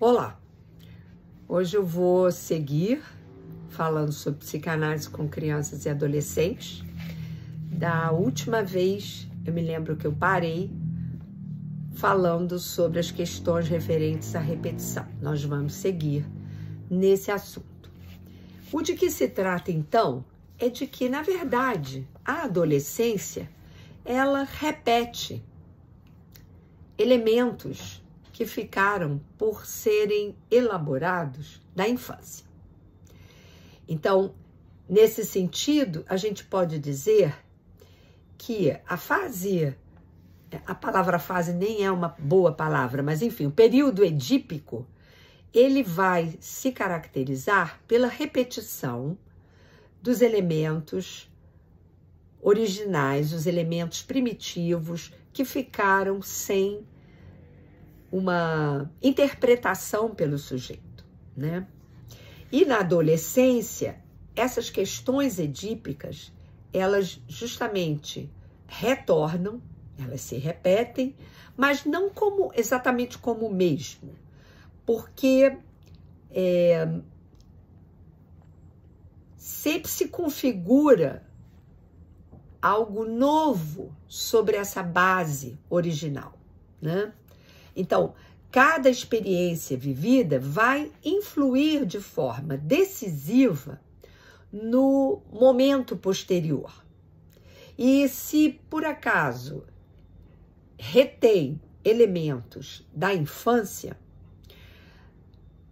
Olá! Hoje eu vou seguir falando sobre psicanálise com crianças e adolescentes. Da última vez, eu me lembro que eu parei falando sobre as questões referentes à repetição. Nós vamos seguir nesse assunto. O de que se trata então é de que, na verdade, a adolescência ela repete elementos que ficaram por serem elaborados da infância. Então, nesse sentido, a gente pode dizer que a fase, a palavra fase nem é uma boa palavra, mas enfim, o período edípico, ele vai se caracterizar pela repetição dos elementos originais, os elementos primitivos que ficaram sem uma interpretação pelo sujeito, né? E na adolescência, essas questões edípicas, elas justamente retornam, elas se repetem, mas não como exatamente como o mesmo, porque é, sempre se configura algo novo sobre essa base original, né? Então, cada experiência vivida vai influir de forma decisiva no momento posterior. E se por acaso retém elementos da infância,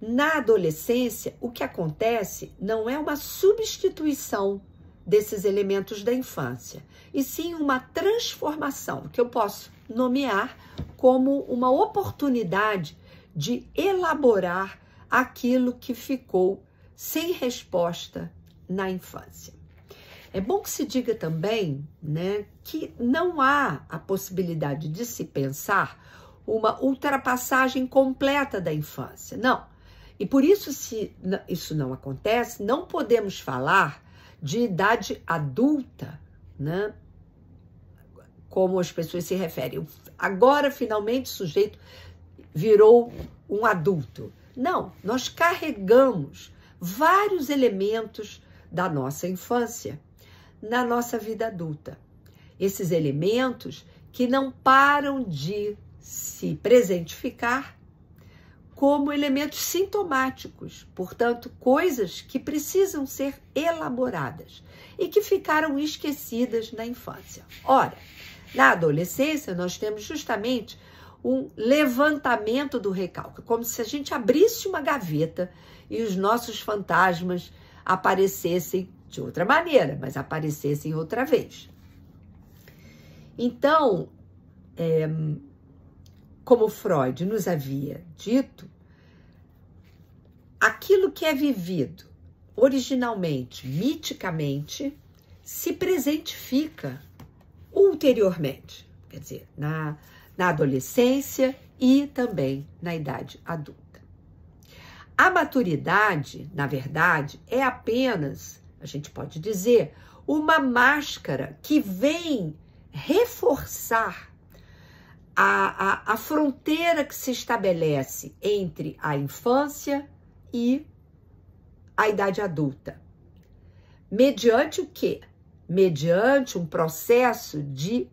na adolescência, o que acontece não é uma substituição desses elementos da infância, e sim uma transformação, que eu posso nomear como uma oportunidade de elaborar aquilo que ficou sem resposta na infância. É bom que se diga também né, que não há a possibilidade de se pensar uma ultrapassagem completa da infância, não. E por isso, se isso não acontece, não podemos falar de idade adulta, né? como as pessoas se referem. Agora, finalmente, o sujeito virou um adulto. Não, nós carregamos vários elementos da nossa infância na nossa vida adulta. Esses elementos que não param de se presentificar como elementos sintomáticos, portanto, coisas que precisam ser elaboradas e que ficaram esquecidas na infância. Ora, na adolescência, nós temos justamente um levantamento do recalque, como se a gente abrisse uma gaveta e os nossos fantasmas aparecessem de outra maneira, mas aparecessem outra vez. Então, é, como Freud nos havia dito, aquilo que é vivido originalmente, miticamente, se presentifica ulteriormente, quer dizer, na, na adolescência e também na idade adulta. A maturidade, na verdade, é apenas, a gente pode dizer, uma máscara que vem reforçar a, a, a, fronteira que se estabelece entre a infância e a idade adulta. Mediante o que? mediante um processo de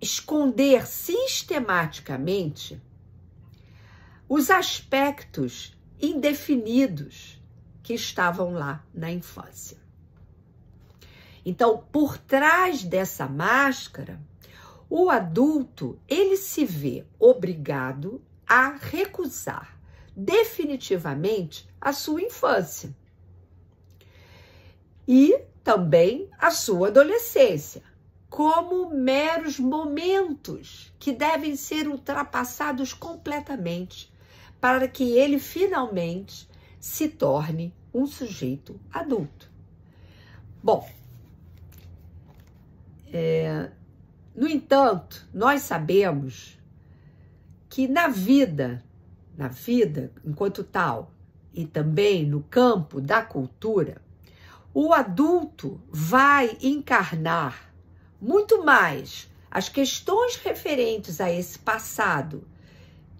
esconder sistematicamente os aspectos indefinidos que estavam lá na infância. Então, por trás dessa máscara, o adulto ele se vê obrigado a recusar definitivamente a sua infância. E também a sua adolescência, como meros momentos que devem ser ultrapassados completamente para que ele finalmente se torne um sujeito adulto. Bom, é, no entanto, nós sabemos que na vida, na vida enquanto tal, e também no campo da cultura, o adulto vai encarnar muito mais as questões referentes a esse passado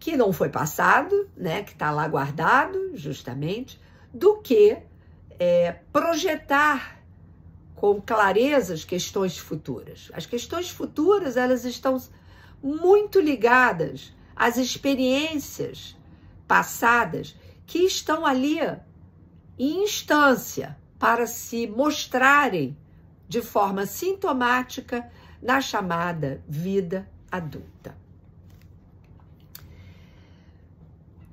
que não foi passado, né, que está lá guardado, justamente, do que é, projetar com clareza as questões futuras. As questões futuras elas estão muito ligadas às experiências passadas que estão ali em instância, para se mostrarem de forma sintomática na chamada vida adulta.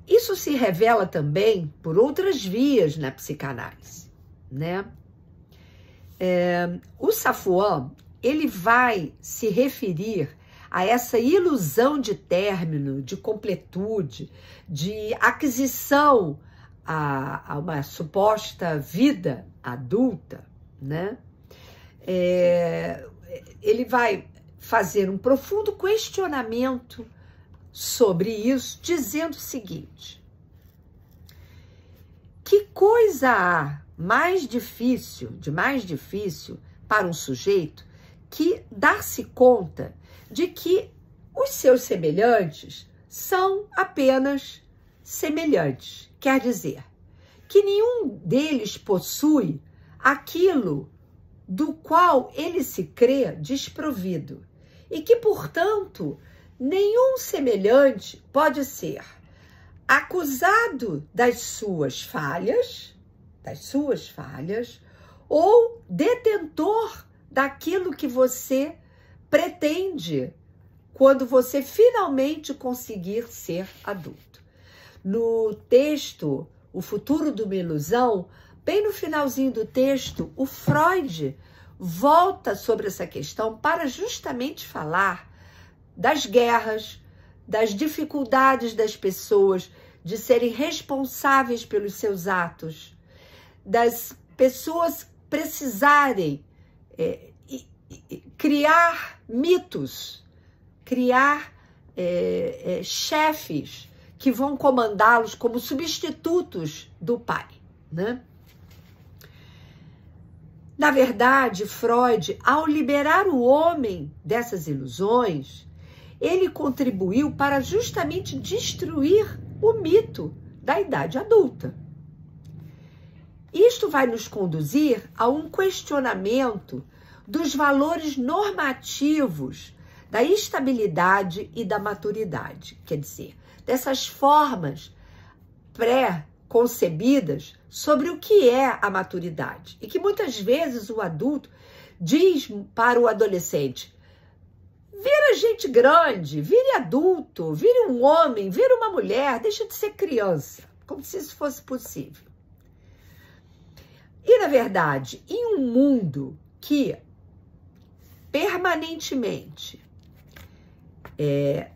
Isso se revela também por outras vias na psicanálise, né? É, o Safuan, ele vai se referir a essa ilusão de término, de completude, de aquisição a, a uma suposta vida adulta, né? É, ele vai fazer um profundo questionamento sobre isso, dizendo o seguinte: que coisa há mais difícil, de mais difícil para um sujeito que dar-se conta de que os seus semelhantes são apenas semelhantes Quer dizer, que nenhum deles possui aquilo do qual ele se crê desprovido, e que, portanto, nenhum semelhante pode ser acusado das suas falhas, das suas falhas, ou detentor daquilo que você pretende quando você finalmente conseguir ser adulto no texto O Futuro do Ilusão, bem no finalzinho do texto, o Freud volta sobre essa questão para justamente falar das guerras, das dificuldades das pessoas de serem responsáveis pelos seus atos, das pessoas precisarem é, criar mitos, criar é, é, chefes que vão comandá-los como substitutos do pai, né? Na verdade, Freud, ao liberar o homem dessas ilusões, ele contribuiu para justamente destruir o mito da idade adulta. Isto vai nos conduzir a um questionamento dos valores normativos da estabilidade e da maturidade. Quer dizer, dessas formas pré-concebidas sobre o que é a maturidade. E que muitas vezes o adulto diz para o adolescente: vira gente grande, vire adulto, vire um homem, vire uma mulher, deixa de ser criança, como se isso fosse possível. E na verdade, em um mundo que permanentemente é,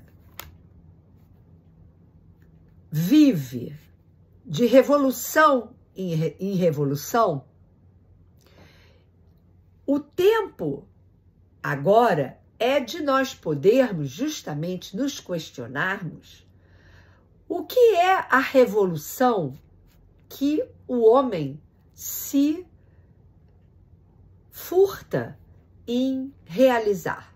vive de revolução em, em revolução, o tempo agora é de nós podermos justamente nos questionarmos o que é a revolução que o homem se furta em realizar.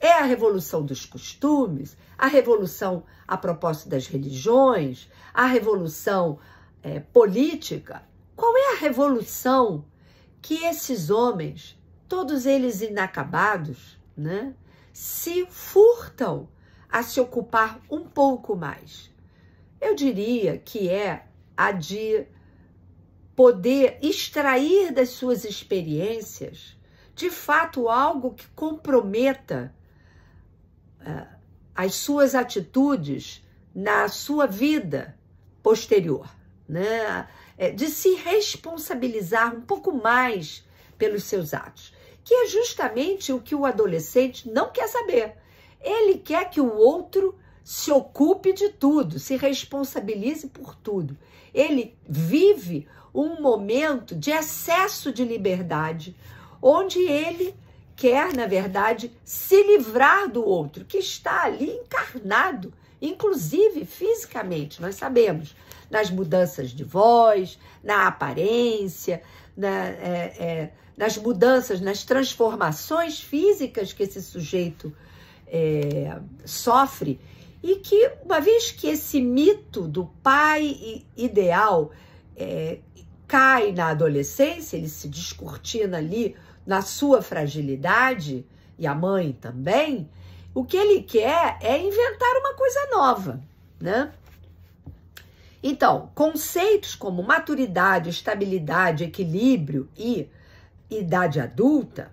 É a revolução dos costumes, a revolução a propósito das religiões, a revolução é, política. Qual é a revolução que esses homens, todos eles inacabados, né, se furtam a se ocupar um pouco mais? Eu diria que é a de poder extrair das suas experiências de fato algo que comprometa ah, as suas atitudes na sua vida posterior, né? É, de se responsabilizar um pouco mais pelos seus atos, que é justamente o que o adolescente não quer saber. Ele quer que o outro se ocupe de tudo, se responsabilize por tudo. Ele vive um momento de excesso de liberdade, onde ele quer, na verdade, se livrar do outro, que está ali encarnado, inclusive fisicamente, nós sabemos, nas mudanças de voz, na aparência, na, é, é, nas mudanças, nas transformações físicas que esse sujeito é, sofre. E que, uma vez que esse mito do pai ideal é, cai na adolescência, ele se descortina ali na sua fragilidade, e a mãe também, o que ele quer é inventar uma coisa nova, né? Então, conceitos como maturidade, estabilidade, equilíbrio e idade adulta,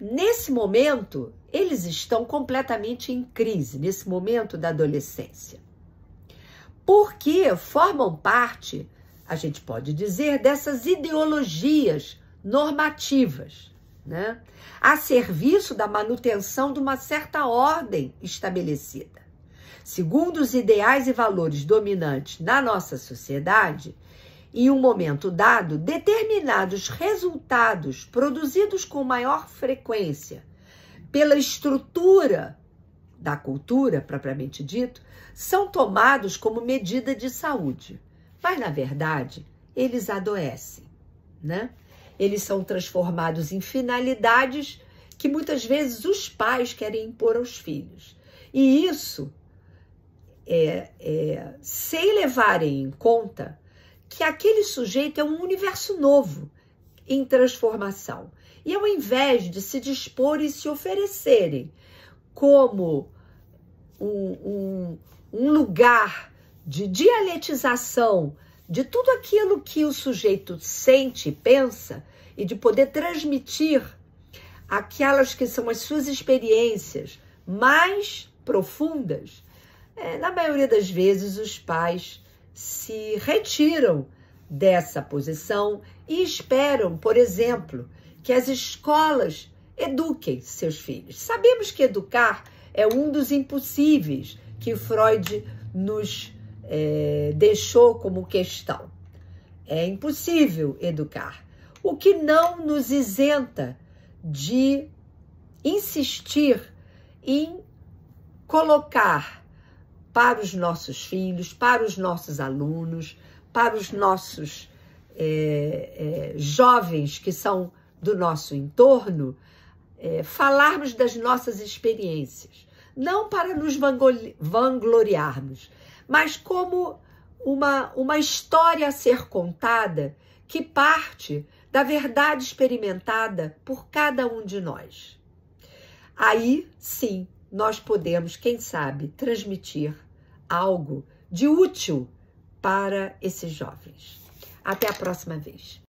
nesse momento, eles estão completamente em crise, nesse momento da adolescência. Porque formam parte, a gente pode dizer, dessas ideologias normativas, né? a serviço da manutenção de uma certa ordem estabelecida. Segundo os ideais e valores dominantes na nossa sociedade, em um momento dado, determinados resultados produzidos com maior frequência pela estrutura da cultura, propriamente dito, são tomados como medida de saúde. Mas, na verdade, eles adoecem, né? Eles são transformados em finalidades que muitas vezes os pais querem impor aos filhos. E isso é, é, sem levarem em conta que aquele sujeito é um universo novo em transformação. E ao invés de se dispor e se oferecerem como um, um, um lugar de dialetização de tudo aquilo que o sujeito sente e pensa, e de poder transmitir aquelas que são as suas experiências mais profundas, é, na maioria das vezes os pais se retiram dessa posição e esperam, por exemplo, que as escolas eduquem seus filhos. Sabemos que educar é um dos impossíveis que Freud nos é, deixou como questão. É impossível educar o que não nos isenta de insistir em colocar para os nossos filhos, para os nossos alunos, para os nossos é, é, jovens que são do nosso entorno, é, falarmos das nossas experiências. Não para nos vangloriarmos, mas como uma, uma história a ser contada que parte da verdade experimentada por cada um de nós. Aí sim nós podemos, quem sabe, transmitir algo de útil para esses jovens. Até a próxima vez.